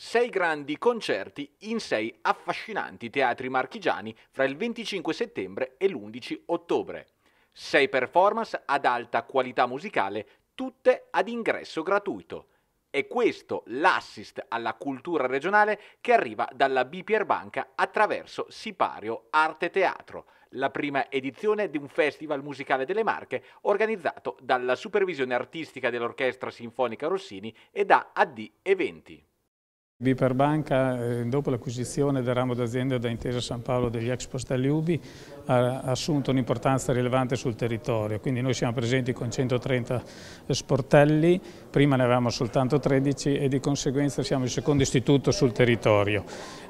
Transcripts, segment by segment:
Sei grandi concerti in sei affascinanti teatri marchigiani fra il 25 settembre e l'11 ottobre. Sei performance ad alta qualità musicale, tutte ad ingresso gratuito. È questo l'assist alla cultura regionale che arriva dalla BPR Banca attraverso Sipario Arte Teatro, la prima edizione di un festival musicale delle Marche organizzato dalla supervisione artistica dell'Orchestra Sinfonica Rossini e da AD Eventi. Biperbanca, eh, dopo l'acquisizione del ramo d'azienda da Intesa San Paolo degli ex postelli Ubi, ha assunto un'importanza rilevante sul territorio, quindi noi siamo presenti con 130 sportelli, prima ne avevamo soltanto 13 e di conseguenza siamo il secondo istituto sul territorio.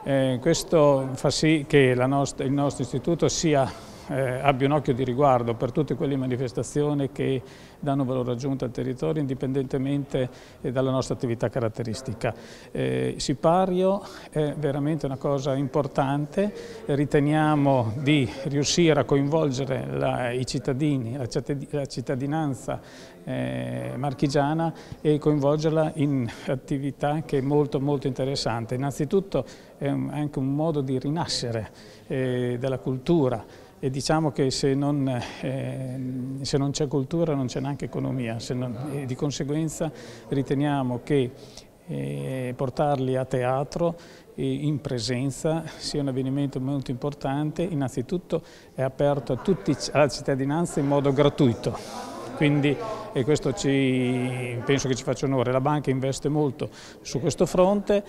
Eh, questo fa sì che il nostro istituto sia eh, abbia un occhio di riguardo per tutte quelle manifestazioni che danno valore aggiunto al territorio indipendentemente eh, dalla nostra attività caratteristica. Eh, sipario è veramente una cosa importante, riteniamo di riuscire a coinvolgere la, i cittadini, la, la cittadinanza eh, marchigiana e coinvolgerla in attività che è molto molto interessante. Innanzitutto è anche un modo di rinascere eh, della cultura e diciamo che se non, eh, non c'è cultura non c'è neanche economia non, di conseguenza riteniamo che eh, portarli a teatro eh, in presenza sia un avvenimento molto importante innanzitutto è aperto tutti, alla cittadinanza in modo gratuito quindi e questo ci, penso che ci faccia onore. La banca investe molto su questo fronte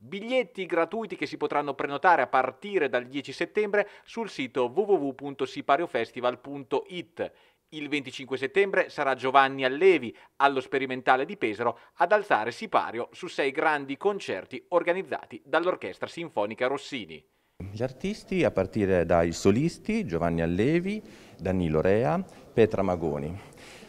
Biglietti gratuiti che si potranno prenotare a partire dal 10 settembre sul sito www.sipariofestival.it. Il 25 settembre sarà Giovanni Allevi allo Sperimentale di Pesaro ad alzare Sipario su sei grandi concerti organizzati dall'Orchestra Sinfonica Rossini. Gli artisti, a partire dai solisti Giovanni Allevi, Danilo Rea, Petra Magoni.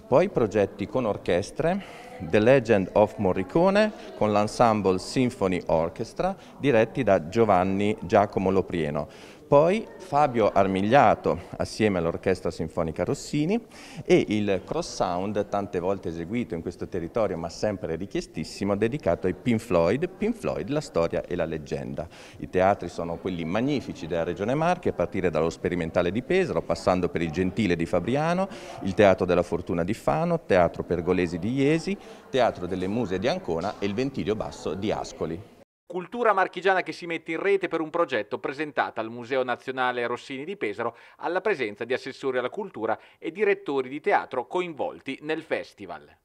Poi progetti con orchestre, The Legend of Morricone con l'Ensemble Symphony Orchestra diretti da Giovanni Giacomo Loprieno. Poi Fabio Armigliato assieme all'Orchestra Sinfonica Rossini e il cross sound tante volte eseguito in questo territorio ma sempre richiestissimo dedicato ai Pink Floyd, Pink Floyd la storia e la leggenda. I teatri sono quelli magnifici della regione Marche a partire dallo sperimentale di Pesaro passando per il Gentile di Fabriano, il Teatro della Fortuna di Fano, Teatro Pergolesi di Iesi, Teatro delle Muse di Ancona e il Ventilio Basso di Ascoli. Cultura marchigiana che si mette in rete per un progetto presentato al Museo Nazionale Rossini di Pesaro alla presenza di assessori alla cultura e direttori di teatro coinvolti nel festival.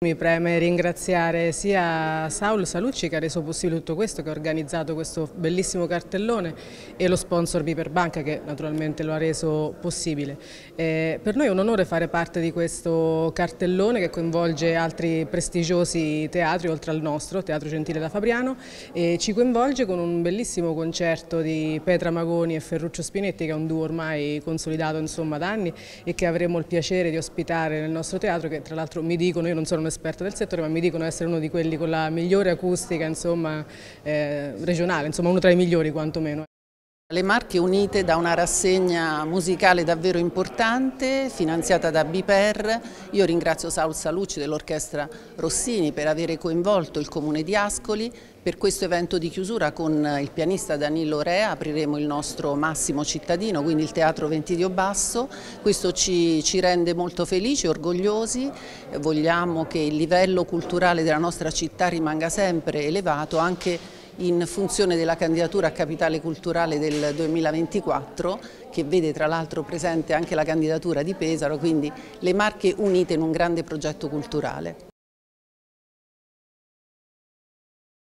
Mi preme ringraziare sia Saul Salucci che ha reso possibile tutto questo, che ha organizzato questo bellissimo cartellone e lo sponsor Biperbanca che naturalmente lo ha reso possibile. Eh, per noi è un onore fare parte di questo cartellone che coinvolge altri prestigiosi teatri oltre al nostro, Teatro Gentile da Fabriano, e ci coinvolge con un bellissimo concerto di Petra Magoni e Ferruccio Spinetti che è un duo ormai consolidato insomma da anni e che avremo il piacere di ospitare nel nostro teatro che tra l'altro mi dicono, io non sono come esperta del settore, ma mi dicono essere uno di quelli con la migliore acustica insomma, eh, regionale, insomma uno tra i migliori quantomeno. Le Marche unite da una rassegna musicale davvero importante, finanziata da Biper. Io ringrazio Saul Salucci dell'Orchestra Rossini per aver coinvolto il Comune di Ascoli. Per questo evento di chiusura con il pianista Danilo Rea apriremo il nostro massimo cittadino, quindi il Teatro Ventidio Basso. Questo ci, ci rende molto felici, orgogliosi. Vogliamo che il livello culturale della nostra città rimanga sempre elevato anche in funzione della candidatura a capitale culturale del 2024 che vede tra l'altro presente anche la candidatura di Pesaro, quindi le Marche unite in un grande progetto culturale.